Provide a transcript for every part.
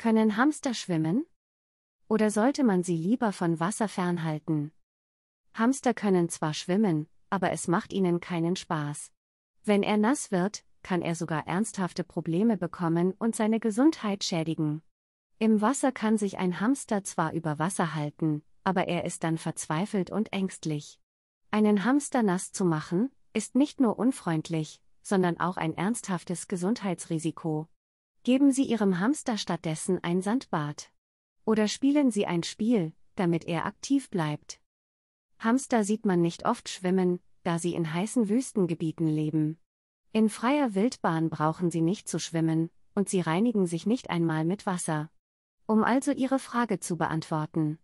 Können Hamster schwimmen? Oder sollte man sie lieber von Wasser fernhalten? Hamster können zwar schwimmen, aber es macht ihnen keinen Spaß. Wenn er nass wird, kann er sogar ernsthafte Probleme bekommen und seine Gesundheit schädigen. Im Wasser kann sich ein Hamster zwar über Wasser halten, aber er ist dann verzweifelt und ängstlich. Einen Hamster nass zu machen, ist nicht nur unfreundlich, sondern auch ein ernsthaftes Gesundheitsrisiko. Geben Sie Ihrem Hamster stattdessen ein Sandbad. Oder spielen Sie ein Spiel, damit er aktiv bleibt. Hamster sieht man nicht oft schwimmen, da sie in heißen Wüstengebieten leben. In freier Wildbahn brauchen sie nicht zu schwimmen, und sie reinigen sich nicht einmal mit Wasser. Um also Ihre Frage zu beantworten.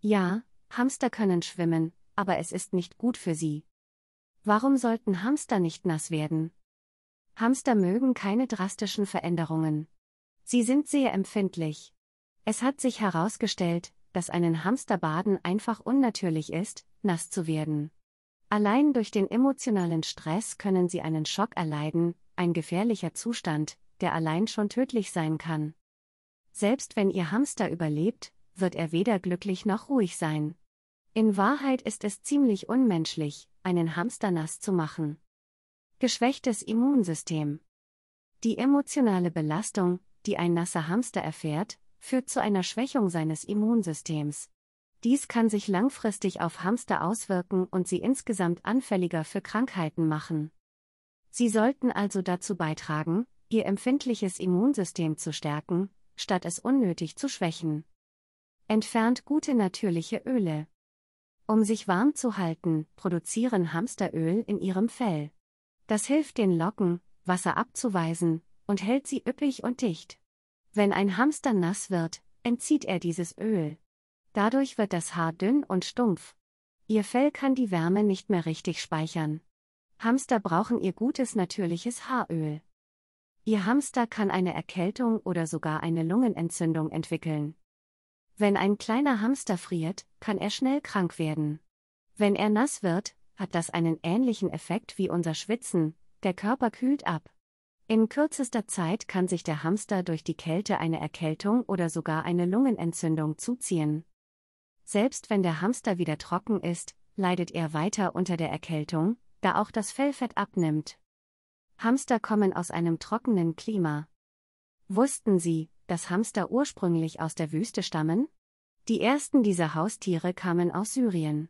Ja, Hamster können schwimmen, aber es ist nicht gut für sie. Warum sollten Hamster nicht nass werden? Hamster mögen keine drastischen Veränderungen. Sie sind sehr empfindlich. Es hat sich herausgestellt, dass einen Hamster baden einfach unnatürlich ist, nass zu werden. Allein durch den emotionalen Stress können sie einen Schock erleiden, ein gefährlicher Zustand, der allein schon tödlich sein kann. Selbst wenn ihr Hamster überlebt, wird er weder glücklich noch ruhig sein. In Wahrheit ist es ziemlich unmenschlich, einen Hamster nass zu machen. Geschwächtes Immunsystem. Die emotionale Belastung, die ein nasser Hamster erfährt, führt zu einer Schwächung seines Immunsystems. Dies kann sich langfristig auf Hamster auswirken und sie insgesamt anfälliger für Krankheiten machen. Sie sollten also dazu beitragen, ihr empfindliches Immunsystem zu stärken, statt es unnötig zu schwächen. Entfernt gute natürliche Öle. Um sich warm zu halten, produzieren Hamsteröl in ihrem Fell. Das hilft den Locken, Wasser abzuweisen, und hält sie üppig und dicht. Wenn ein Hamster nass wird, entzieht er dieses Öl. Dadurch wird das Haar dünn und stumpf. Ihr Fell kann die Wärme nicht mehr richtig speichern. Hamster brauchen ihr gutes natürliches Haaröl. Ihr Hamster kann eine Erkältung oder sogar eine Lungenentzündung entwickeln. Wenn ein kleiner Hamster friert, kann er schnell krank werden. Wenn er nass wird, hat das einen ähnlichen Effekt wie unser Schwitzen, der Körper kühlt ab. In kürzester Zeit kann sich der Hamster durch die Kälte eine Erkältung oder sogar eine Lungenentzündung zuziehen. Selbst wenn der Hamster wieder trocken ist, leidet er weiter unter der Erkältung, da auch das Fellfett abnimmt. Hamster kommen aus einem trockenen Klima. Wussten Sie, dass Hamster ursprünglich aus der Wüste stammen? Die ersten dieser Haustiere kamen aus Syrien.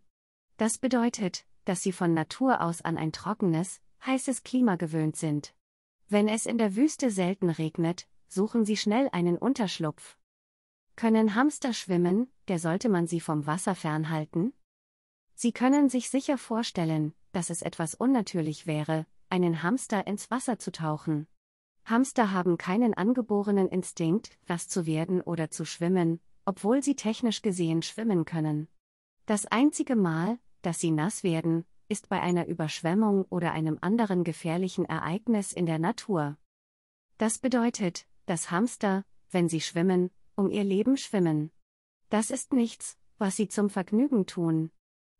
Das bedeutet, dass sie von Natur aus an ein trockenes, heißes Klima gewöhnt sind. Wenn es in der Wüste selten regnet, suchen sie schnell einen Unterschlupf. Können Hamster schwimmen, der sollte man sie vom Wasser fernhalten? Sie können sich sicher vorstellen, dass es etwas unnatürlich wäre, einen Hamster ins Wasser zu tauchen. Hamster haben keinen angeborenen Instinkt, was zu werden oder zu schwimmen, obwohl sie technisch gesehen schwimmen können. Das einzige Mal, dass sie nass werden, ist bei einer Überschwemmung oder einem anderen gefährlichen Ereignis in der Natur. Das bedeutet, dass Hamster, wenn sie schwimmen, um ihr Leben schwimmen. Das ist nichts, was sie zum Vergnügen tun.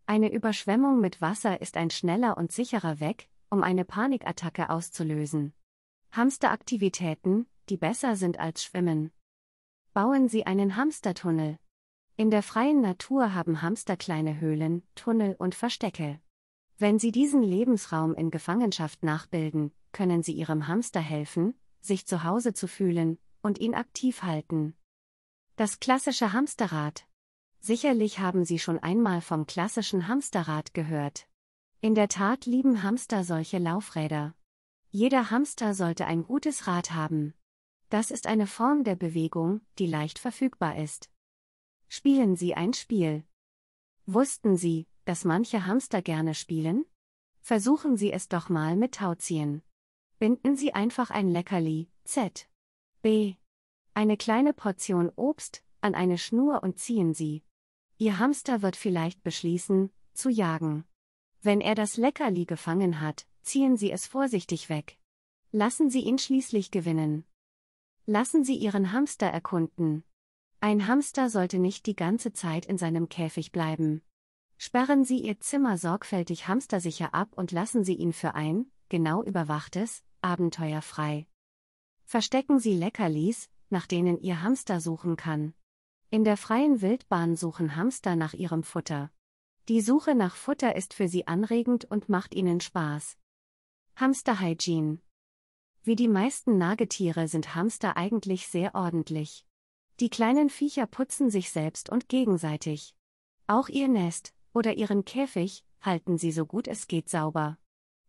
Eine Überschwemmung mit Wasser ist ein schneller und sicherer Weg, um eine Panikattacke auszulösen. Hamsteraktivitäten, die besser sind als Schwimmen. Bauen Sie einen Hamstertunnel. In der freien Natur haben Hamster kleine Höhlen, Tunnel und Verstecke. Wenn sie diesen Lebensraum in Gefangenschaft nachbilden, können sie ihrem Hamster helfen, sich zu Hause zu fühlen und ihn aktiv halten. Das klassische Hamsterrad. Sicherlich haben Sie schon einmal vom klassischen Hamsterrad gehört. In der Tat lieben Hamster solche Laufräder. Jeder Hamster sollte ein gutes Rad haben. Das ist eine Form der Bewegung, die leicht verfügbar ist. Spielen Sie ein Spiel. Wussten Sie, dass manche Hamster gerne spielen? Versuchen Sie es doch mal mit Tauziehen. Binden Sie einfach ein Leckerli, Z. B. Eine kleine Portion Obst, an eine Schnur und ziehen Sie. Ihr Hamster wird vielleicht beschließen, zu jagen. Wenn er das Leckerli gefangen hat, ziehen Sie es vorsichtig weg. Lassen Sie ihn schließlich gewinnen. Lassen Sie Ihren Hamster erkunden. Ein Hamster sollte nicht die ganze Zeit in seinem Käfig bleiben. Sperren Sie Ihr Zimmer sorgfältig hamstersicher ab und lassen Sie ihn für ein, genau überwachtes, Abenteuer frei. Verstecken Sie Leckerlis, nach denen Ihr Hamster suchen kann. In der freien Wildbahn suchen Hamster nach ihrem Futter. Die Suche nach Futter ist für sie anregend und macht ihnen Spaß. Hamsterhygiene Wie die meisten Nagetiere sind Hamster eigentlich sehr ordentlich. Die kleinen Viecher putzen sich selbst und gegenseitig. Auch ihr Nest oder ihren Käfig halten sie so gut es geht sauber.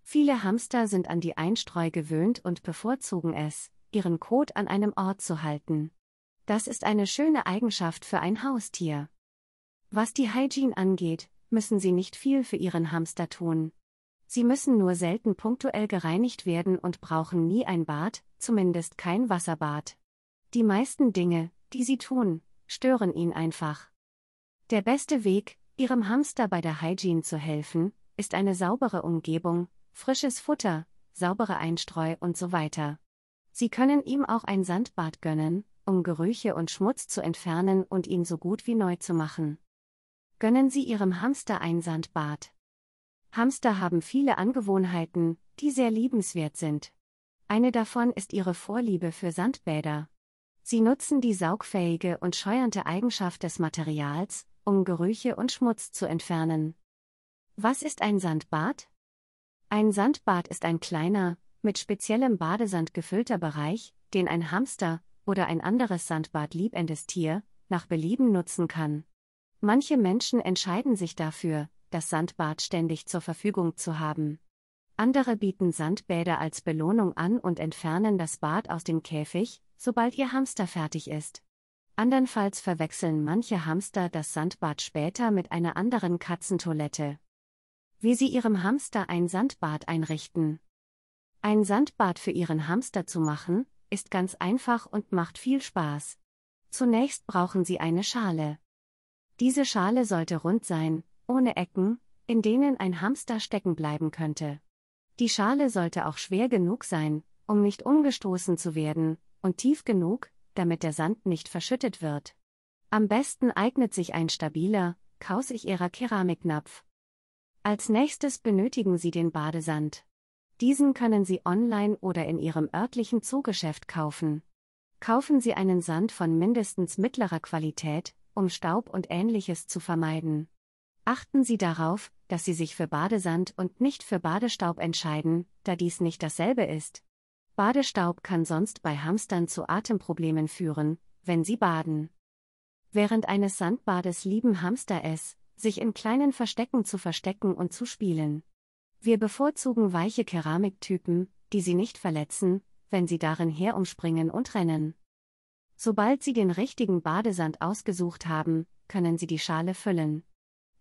Viele Hamster sind an die Einstreu gewöhnt und bevorzugen es, ihren Kot an einem Ort zu halten. Das ist eine schöne Eigenschaft für ein Haustier. Was die Hygiene angeht, müssen sie nicht viel für ihren Hamster tun. Sie müssen nur selten punktuell gereinigt werden und brauchen nie ein Bad, zumindest kein Wasserbad. Die meisten Dinge, die sie tun, stören ihn einfach. Der beste Weg, ihrem Hamster bei der Hygiene zu helfen, ist eine saubere Umgebung, frisches Futter, saubere Einstreu und so weiter. Sie können ihm auch ein Sandbad gönnen, um Gerüche und Schmutz zu entfernen und ihn so gut wie neu zu machen. Gönnen Sie Ihrem Hamster ein Sandbad. Hamster haben viele Angewohnheiten, die sehr liebenswert sind. Eine davon ist ihre Vorliebe für Sandbäder. Sie nutzen die saugfähige und scheuernde Eigenschaft des Materials, um Gerüche und Schmutz zu entfernen. Was ist ein Sandbad? Ein Sandbad ist ein kleiner, mit speziellem Badesand gefüllter Bereich, den ein Hamster oder ein anderes Sandbad liebendes Tier nach Belieben nutzen kann. Manche Menschen entscheiden sich dafür, das Sandbad ständig zur Verfügung zu haben. Andere bieten Sandbäder als Belohnung an und entfernen das Bad aus dem Käfig, sobald ihr Hamster fertig ist. Andernfalls verwechseln manche Hamster das Sandbad später mit einer anderen Katzentoilette. Wie sie ihrem Hamster ein Sandbad einrichten. Ein Sandbad für ihren Hamster zu machen, ist ganz einfach und macht viel Spaß. Zunächst brauchen sie eine Schale. Diese Schale sollte rund sein, ohne Ecken, in denen ein Hamster stecken bleiben könnte. Die Schale sollte auch schwer genug sein, um nicht umgestoßen zu werden, und tief genug, damit der Sand nicht verschüttet wird. Am besten eignet sich ein stabiler, kausig kausigerer Keramiknapf. Als nächstes benötigen Sie den Badesand. Diesen können Sie online oder in Ihrem örtlichen Zoogeschäft kaufen. Kaufen Sie einen Sand von mindestens mittlerer Qualität, um Staub und ähnliches zu vermeiden. Achten Sie darauf, dass sie sich für Badesand und nicht für Badestaub entscheiden, da dies nicht dasselbe ist. Badestaub kann sonst bei Hamstern zu Atemproblemen führen, wenn sie baden. Während eines Sandbades lieben Hamster es, sich in kleinen Verstecken zu verstecken und zu spielen. Wir bevorzugen weiche Keramiktypen, die sie nicht verletzen, wenn sie darin herumspringen und rennen. Sobald sie den richtigen Badesand ausgesucht haben, können sie die Schale füllen.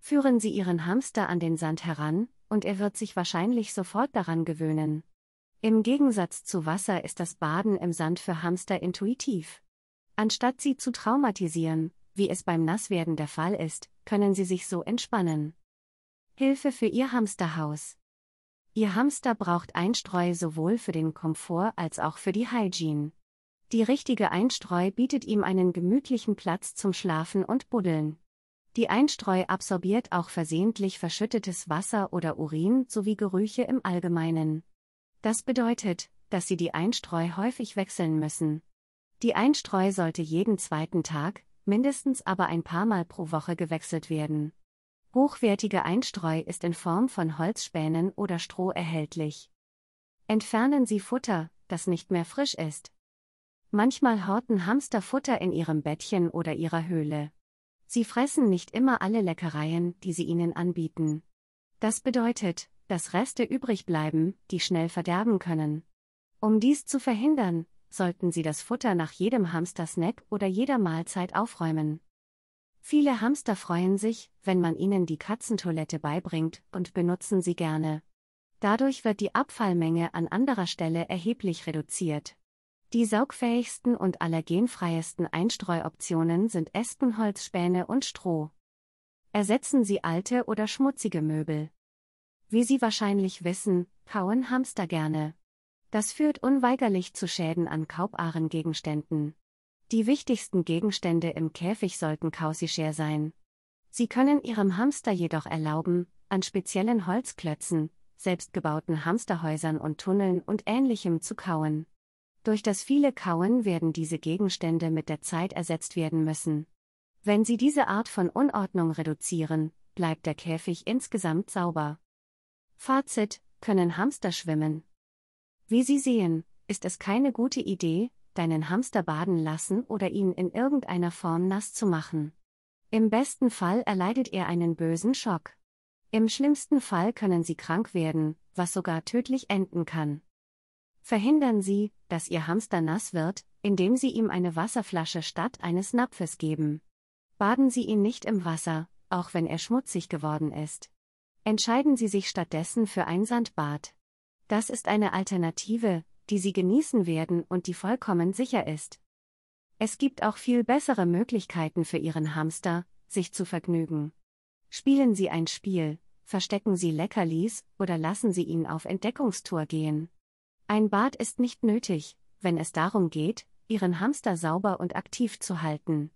Führen Sie Ihren Hamster an den Sand heran, und er wird sich wahrscheinlich sofort daran gewöhnen. Im Gegensatz zu Wasser ist das Baden im Sand für Hamster intuitiv. Anstatt sie zu traumatisieren, wie es beim Nasswerden der Fall ist, können sie sich so entspannen. Hilfe für Ihr Hamsterhaus. Ihr Hamster braucht Einstreu sowohl für den Komfort als auch für die Hygiene. Die richtige Einstreu bietet ihm einen gemütlichen Platz zum Schlafen und Buddeln. Die Einstreu absorbiert auch versehentlich verschüttetes Wasser oder Urin sowie Gerüche im Allgemeinen. Das bedeutet, dass Sie die Einstreu häufig wechseln müssen. Die Einstreu sollte jeden zweiten Tag, mindestens aber ein paar Mal pro Woche gewechselt werden. Hochwertige Einstreu ist in Form von Holzspänen oder Stroh erhältlich. Entfernen Sie Futter, das nicht mehr frisch ist. Manchmal horten Hamster Futter in ihrem Bettchen oder ihrer Höhle. Sie fressen nicht immer alle Leckereien, die sie ihnen anbieten. Das bedeutet, dass Reste übrig bleiben, die schnell verderben können. Um dies zu verhindern, sollten sie das Futter nach jedem Hamstersnack oder jeder Mahlzeit aufräumen. Viele Hamster freuen sich, wenn man ihnen die Katzentoilette beibringt und benutzen sie gerne. Dadurch wird die Abfallmenge an anderer Stelle erheblich reduziert. Die saugfähigsten und allergenfreiesten Einstreuoptionen sind Espenholzspäne und Stroh. Ersetzen Sie alte oder schmutzige Möbel. Wie Sie wahrscheinlich wissen, kauen Hamster gerne. Das führt unweigerlich zu Schäden an kaubbaren Gegenständen. Die wichtigsten Gegenstände im Käfig sollten kausischer sein. Sie können Ihrem Hamster jedoch erlauben, an speziellen Holzklötzen, selbstgebauten Hamsterhäusern und Tunneln und ähnlichem zu kauen. Durch das viele Kauen werden diese Gegenstände mit der Zeit ersetzt werden müssen. Wenn Sie diese Art von Unordnung reduzieren, bleibt der Käfig insgesamt sauber. Fazit, können Hamster schwimmen? Wie Sie sehen, ist es keine gute Idee, deinen Hamster baden lassen oder ihn in irgendeiner Form nass zu machen. Im besten Fall erleidet er einen bösen Schock. Im schlimmsten Fall können sie krank werden, was sogar tödlich enden kann. Verhindern Sie, dass Ihr Hamster nass wird, indem Sie ihm eine Wasserflasche statt eines Napfes geben. Baden Sie ihn nicht im Wasser, auch wenn er schmutzig geworden ist. Entscheiden Sie sich stattdessen für ein Sandbad. Das ist eine Alternative, die Sie genießen werden und die vollkommen sicher ist. Es gibt auch viel bessere Möglichkeiten für Ihren Hamster, sich zu vergnügen. Spielen Sie ein Spiel, verstecken Sie Leckerlis oder lassen Sie ihn auf Entdeckungstour gehen. Ein Bad ist nicht nötig, wenn es darum geht, Ihren Hamster sauber und aktiv zu halten.